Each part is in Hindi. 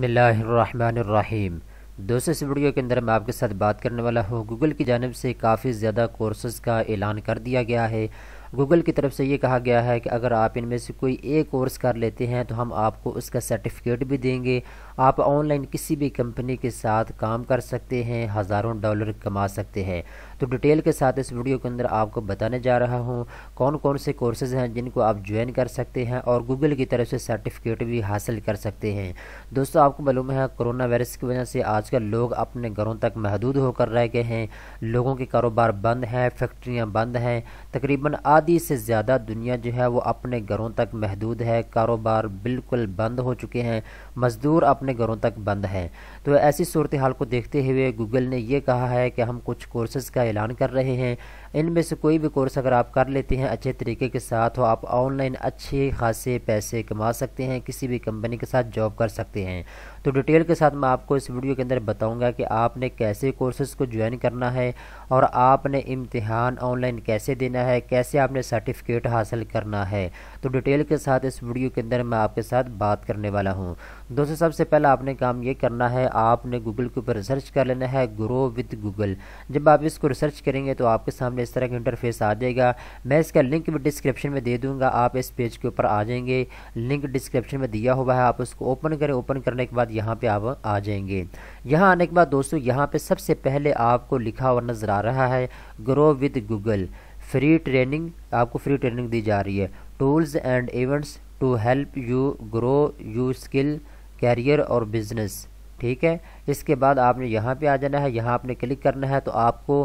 बसमीम दोस्तों इस वीडियो के अंदर मैं आपके साथ बात करने वाला हूँ गूगल की जानब से काफ़ी ज़्यादा कोर्सेज़ का ऐलान कर दिया गया है गूगल की तरफ से ये कहा गया है कि अगर आप इनमें से कोई एक कोर्स कर लेते हैं तो हम आपको उसका सर्टिफिकेट भी देंगे आप ऑनलाइन किसी भी कंपनी के साथ काम कर सकते हैं हज़ारों डॉलर कमा सकते हैं तो डिटेल के साथ इस वीडियो के अंदर आपको बताने जा रहा हूँ कौन कौन से कोर्सेज़ हैं जिनको आप ज्वाइन कर सकते हैं और गूगल की तरफ से सर्टिफिकेट भी हासिल कर सकते हैं दोस्तों आपको मालूम है कोरोना वायरस की वजह से आजकल लोग अपने घरों तक महदूद होकर रह गए हैं लोगों के कारोबार बंद हैं फैक्ट्रियाँ बंद हैं तकरीबन आज आधी से ज़्यादा दुनिया जो है वो अपने घरों तक महदूद है कारोबार बिल्कुल बंद हो चुके हैं मज़दूर अपने घरों तक बंद हैं तो ऐसी सूरत हाल को देखते हुए गूगल ने यह कहा है कि हम कुछ कोर्सेज़ का ऐलान कर रहे हैं इनमें से कोई भी कोर्स अगर आप कर लेते हैं अच्छे तरीके के साथ हो तो आप ऑनलाइन अच्छे खासे पैसे कमा सकते हैं किसी भी कंपनी के साथ जॉब कर सकते हैं तो डिटेल के साथ मैं आपको इस वीडियो के अंदर बताऊंगा कि आपने कैसे कोर्सेज को ज्वाइन करना है और आपने इम्तिहान ऑनलाइन कैसे देना है कैसे आपने सर्टिफिकेट हासिल करना है तो डिटेल के साथ इस वीडियो के अंदर मैं आपके साथ बात करने वाला हूँ दोस्तों सबसे पहले आपने काम ये करना है आपने गूगल के ऊपर रिसर्च कर लेना है ग्रो विद गूगल जब आप इसको रिसर्च करेंगे तो आपके सामने इस तरह का इंटरफेस आ जाएगा मैं इसका लिंक भी डिस्क्रिप्शन में दे दूँगा आप इस पेज के ऊपर आ जाएंगे लिंक डिस्क्रिप्शन में दिया हुआ है आप उसको ओपन करें ओपन करने के बाद यहाँ पे आप आ जाएंगे यहाँ आने के बाद दोस्तों यहाँ पे सबसे पहले आपको लिखा हुआ नज़र आ रहा है grow with Google free training आपको फ्री ट्रेनिंग दी जा रही है tools and events to help you grow you skill career और बिजनेस ठीक है इसके बाद आपने यहाँ पे आ जाना है यहाँ आपने क्लिक करना है तो आपको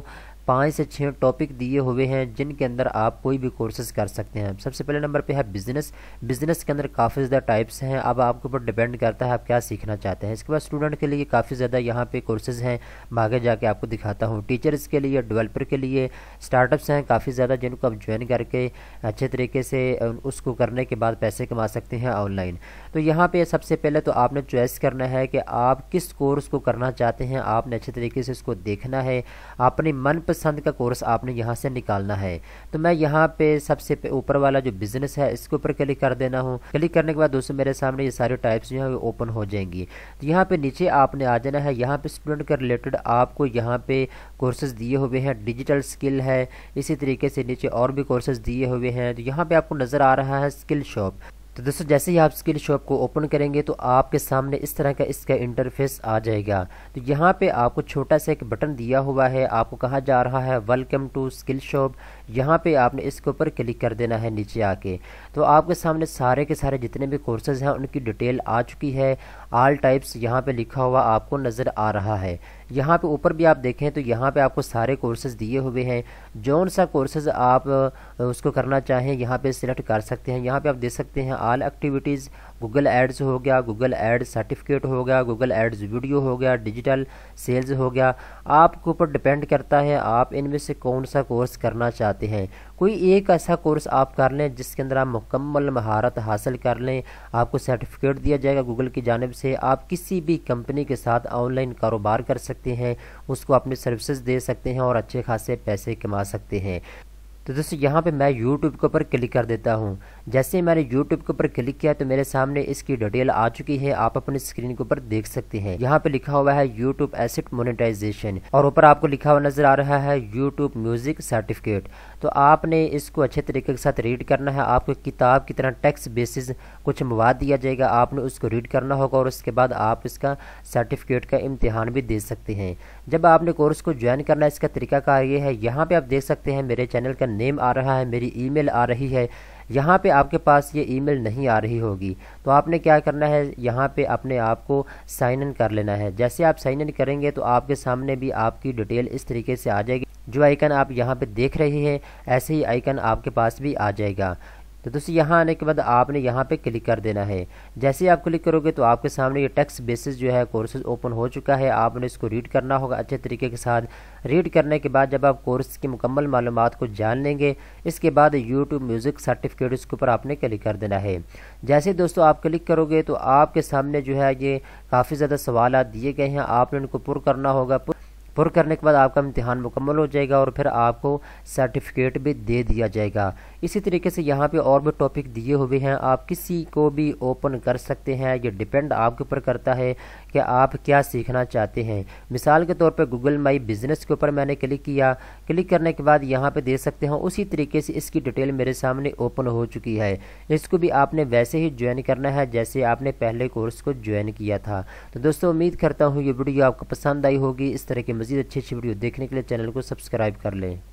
पाँच से छः टॉपिक दिए हुए हैं जिनके अंदर आप कोई भी कोर्सेज कर सकते हैं सबसे पहले नंबर पे है बिजनेस बिजनेस के अंदर काफ़ी ज़्यादा टाइप्स हैं अब आपके ऊपर डिपेंड करता है आप क्या सीखना चाहते हैं इसके बाद स्टूडेंट के लिए काफ़ी ज़्यादा यहाँ पे कोर्सेज हैं आगे जाके आपको दिखाता हूँ टीचर्स के लिए डिवेलपर के लिए स्टार्टअप्स हैं काफ़ी ज़्यादा जिनको आप ज्वाइन करके अच्छे तरीके से उसको करने के बाद पैसे कमा सकते हैं ऑनलाइन तो यहाँ पर सबसे पहले तो आपने चॉइस करना है कि आप किस कोर्स को करना चाहते हैं आपने अच्छे तरीके से इसको देखना है अपने मन पसंद का कोर्स आपने यहाँ से निकालना है तो मैं यहाँ पे सबसे ऊपर वाला जो बिजनेस है इसके ऊपर क्लिक कर देना हूँ क्लिक करने के बाद दोस्तों मेरे सामने ये सारे टाइप्स जो है ओपन हो जाएंगी तो यहाँ पे नीचे आपने आ जाना है यहाँ पे स्टूडेंट के रिलेटेड आपको यहाँ पे कोर्सेज दिए हुए हैं डिजिटल स्किल है इसी तरीके से नीचे और भी कोर्सेज दिए हुए हैं तो यहाँ पे आपको नज़र आ रहा है स्किल शॉप तो दोस्तों जैसे ही आप स्किल शॉप को ओपन करेंगे तो आपके सामने इस तरह का इसका इंटरफेस आ जाएगा तो यहाँ पे आपको छोटा सा एक बटन दिया हुआ है आपको कहा जा रहा है वेलकम टू स्किल शॉप यहाँ पे आपने इसके ऊपर क्लिक कर देना है नीचे आके तो आपके सामने सारे के सारे जितने भी कोर्सेज हैं उनकी डिटेल आ चुकी है आल टाइप्स यहाँ पर लिखा हुआ आपको नज़र आ रहा है यहाँ पे ऊपर भी आप देखें तो यहाँ पे आपको सारे कोर्सेज दिए हुए हैं जौन सा कोर्सेज आप उसको करना चाहें यहाँ पे सिलेक्ट कर सकते हैं यहाँ पे आप देख सकते हैं ऑल एक्टिविटीज़ गूगल एड्स हो गया गूगल एड्स सर्टिफिकेट हो गया गूगल एड्स वीडियो हो गया डिजिटल सेल्स हो गया आपके ऊपर डिपेंड करता है आप इनमें से कौन सा कोर्स करना चाहते हैं कोई एक ऐसा कोर्स आप कर लें जिसके अंदर आप मुकम्मल महारत हासिल कर लें आपको सर्टिफिकेट दिया जाएगा गूगल की जानब से आप किसी भी कंपनी के साथ ऑनलाइन कारोबार कर सकते हैं उसको अपनी सर्विसेज दे सकते हैं और अच्छे खासे पैसे कमा सकते हैं तो दोस्तों यहाँ पे मैं यूट्यूब के ऊपर क्लिक कर देता हूँ जैसे ही मैंने यूट्यूब के ऊपर क्लिक किया तो मेरे सामने इसकी डिटेल आ चुकी है आप अपने स्क्रीन के ऊपर देख सकते हैं यहाँ पे लिखा हुआ है यूट्यूब एसेट मोनिटाइजेशन और ऊपर आपको लिखा हुआ नजर आ रहा है यूट्यूब म्यूजिक सर्टिफिकेट तो आपने इसको अच्छे तरीके के साथ रीड करना है आपको किताब की तरह टेक्स बेसिस कुछ मवाद दिया जाएगा आपने उसको रीड करना होगा और उसके बाद आप इसका सर्टिफिकेट का इम्तहान भी दे सकते हैं जब आपने कोर्स को ज्वाइन करना इसका तरीका कार ये है यहाँ पे आप देख सकते हैं मेरे चैनल का नेम आ रहा है मेरी ईमेल आ रही है यहाँ पे आपके पास ये ईमेल नहीं आ रही होगी तो आपने क्या करना है यहाँ पे अपने आप को साइन इन कर लेना है जैसे आप साइन इन करेंगे तो आपके सामने भी आपकी डिटेल इस तरीके से आ जाएगी जो आइकन आप यहाँ पे देख रहे हैं ऐसे ही आइकन आपके पास भी आ जाएगा तो दोस्तों यहाँ आने के बाद आपने यहाँ पे क्लिक कर देना है जैसे आप क्लिक करोगे तो आपके सामने ये टेक्स बेसिस जो है कोर्सेज ओपन हो चुका है आपने इसको रीड करना होगा अच्छे तरीके के साथ रीड करने के बाद जब आप कोर्स की मुकम्मल मालूम को जान लेंगे इसके बाद यूट्यूब म्यूज़िक सर्टिफिकेट इसके ऊपर आपने क्लिक कर देना है जैसे दोस्तों आप क्लिक करोगे तो आपके सामने जो है ये काफ़ी ज़्यादा सवाल दिए गए हैं आपने उनको पुर करना होगा पुर करने के बाद आपका इम्तहान मुकम्मल हो जाएगा और फिर आपको सर्टिफिकेट भी दे दिया जाएगा इसी तरीके से यहाँ पे और भी टॉपिक दिए हुए हैं आप किसी को भी ओपन कर सकते हैं ये डिपेंड आपके ऊपर करता है कि आप क्या सीखना चाहते हैं मिसाल के तौर पर गूगल माई बिजनेस के ऊपर मैंने क्लिक किया क्लिक करने के बाद यहाँ पर देख सकते हैं उसी तरीके से इसकी डिटेल मेरे सामने ओपन हो चुकी है इसको भी आपने वैसे ही ज्वाइन करना है जैसे आपने पहले कोर्स को ज्वाइन किया था तो दोस्तों उम्मीद करता हूँ ये वीडियो आपको पसंद आई होगी इस तरह के मज़ीद अच्छी अच्छी वीडियो देखने के लिए चैनल को सब्सक्राइब कर लें